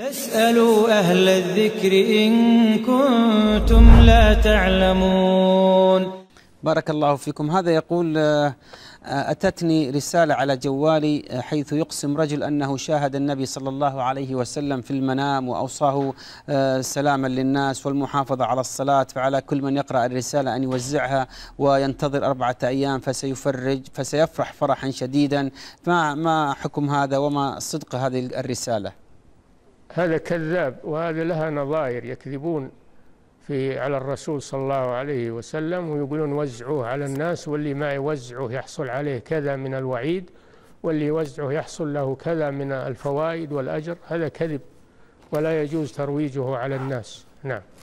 فاسألوا أهل الذكر إن كنتم لا تعلمون بارك الله فيكم هذا يقول آه، آه، أتتني رسالة على جوالي آه، حيث يقسم رجل أنه شاهد النبي صلى الله عليه وسلم في المنام وأوصاه سلاما للناس والمحافظة على الصلاة فعلى كل من يقرأ الرسالة أن يوزعها وينتظر أربعة أيام فسيفرج فسيفرح فرحا شديدا ما ما حكم هذا وما صدق هذه الرسالة هذا كذاب وهذا لها نظائر يكذبون في على الرسول صلى الله عليه وسلم ويقولون وزعوه على الناس واللي ما يوزعه يحصل عليه كذا من الوعيد واللي يوزعه يحصل له كذا من الفوائد والأجر هذا كذب ولا يجوز ترويجه على الناس نعم